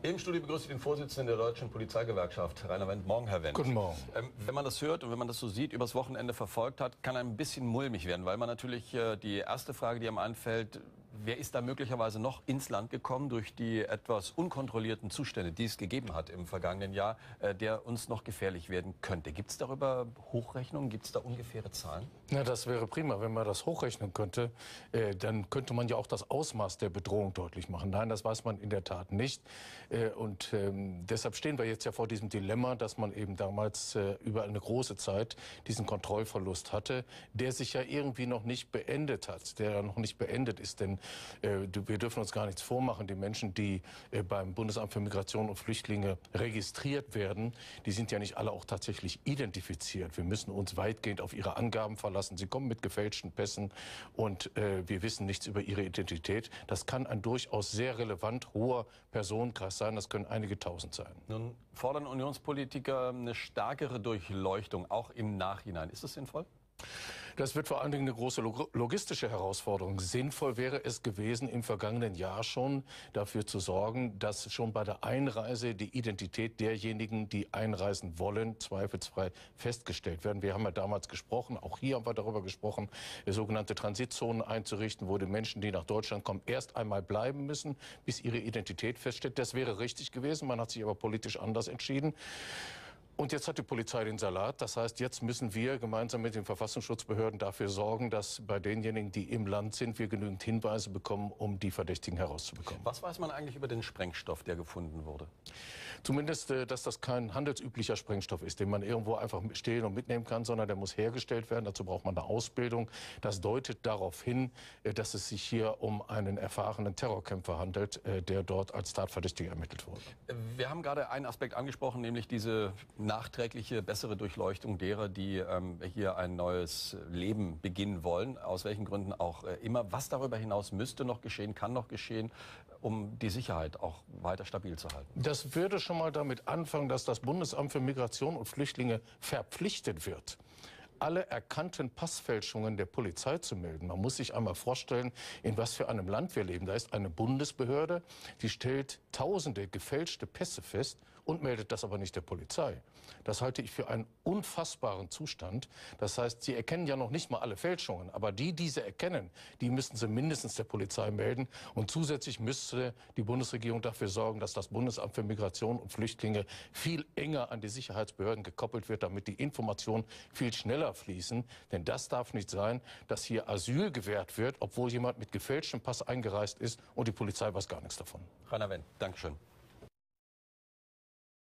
Im Studio begrüße ich den Vorsitzenden der Deutschen Polizeigewerkschaft, Rainer Wendt. Morgen, Herr Wendt. Guten Morgen. Ähm, wenn man das hört und wenn man das so sieht, übers Wochenende verfolgt hat, kann ein bisschen mulmig werden, weil man natürlich äh, die erste Frage, die einem anfällt, Wer ist da möglicherweise noch ins Land gekommen durch die etwas unkontrollierten Zustände, die es gegeben hat im vergangenen Jahr, äh, der uns noch gefährlich werden könnte? Gibt es darüber Hochrechnungen? Gibt es da ungefähre Zahlen? Na, das wäre prima, wenn man das hochrechnen könnte. Äh, dann könnte man ja auch das Ausmaß der Bedrohung deutlich machen. Nein, das weiß man in der Tat nicht. Äh, und ähm, deshalb stehen wir jetzt ja vor diesem Dilemma, dass man eben damals über eine große Zeit diesen Kontrollverlust hatte, der sich ja irgendwie noch nicht beendet hat, der noch nicht beendet ist. Denn äh, wir dürfen uns gar nichts vormachen. Die Menschen, die äh, beim Bundesamt für Migration und Flüchtlinge registriert werden, die sind ja nicht alle auch tatsächlich identifiziert. Wir müssen uns weitgehend auf ihre Angaben verlassen. Sie kommen mit gefälschten Pässen und äh, wir wissen nichts über ihre Identität. Das kann ein durchaus sehr relevant hoher Personenkreis sein. Das können einige Tausend sein. Nun fordern Unionspolitiker eine stärkere Durchleuchtung, auch im Nachhinein. Ist das sinnvoll? Das wird vor allen Dingen eine große logistische Herausforderung. Sinnvoll wäre es gewesen, im vergangenen Jahr schon dafür zu sorgen, dass schon bei der Einreise die Identität derjenigen, die einreisen wollen, zweifelsfrei festgestellt werden. Wir haben ja damals gesprochen, auch hier haben wir darüber gesprochen, äh, sogenannte Transitzonen einzurichten, wo die Menschen, die nach Deutschland kommen, erst einmal bleiben müssen, bis ihre Identität feststeht. Das wäre richtig gewesen. Man hat sich aber politisch anders entschieden. Und jetzt hat die Polizei den Salat. Das heißt, jetzt müssen wir gemeinsam mit den Verfassungsschutzbehörden dafür sorgen, dass bei denjenigen, die im Land sind, wir genügend Hinweise bekommen, um die Verdächtigen herauszubekommen. Was weiß man eigentlich über den Sprengstoff, der gefunden wurde? Zumindest, äh, dass das kein handelsüblicher Sprengstoff ist, den man irgendwo einfach stehlen und mitnehmen kann, sondern der muss hergestellt werden. Dazu braucht man eine Ausbildung. Das deutet darauf hin, äh, dass es sich hier um einen erfahrenen Terrorkämpfer handelt, äh, der dort als Tatverdächtiger ermittelt wurde. Wir haben gerade einen Aspekt angesprochen, nämlich diese nachträgliche, bessere Durchleuchtung derer, die ähm, hier ein neues Leben beginnen wollen, aus welchen Gründen auch äh, immer. Was darüber hinaus müsste noch geschehen, kann noch geschehen, um die Sicherheit auch weiter stabil zu halten? Das würde schon mal damit anfangen, dass das Bundesamt für Migration und Flüchtlinge verpflichtet wird alle erkannten Passfälschungen der Polizei zu melden. Man muss sich einmal vorstellen, in was für einem Land wir leben. Da ist eine Bundesbehörde, die stellt tausende gefälschte Pässe fest und meldet das aber nicht der Polizei. Das halte ich für einen unfassbaren Zustand. Das heißt, Sie erkennen ja noch nicht mal alle Fälschungen, aber die, die Sie erkennen, die müssen Sie mindestens der Polizei melden. Und zusätzlich müsste die Bundesregierung dafür sorgen, dass das Bundesamt für Migration und Flüchtlinge viel enger an die Sicherheitsbehörden gekoppelt wird, damit die Informationen viel schneller fließen. Denn das darf nicht sein, dass hier Asyl gewährt wird, obwohl jemand mit gefälschtem Pass eingereist ist und die Polizei weiß gar nichts davon. Rainer Wendt, Dankeschön.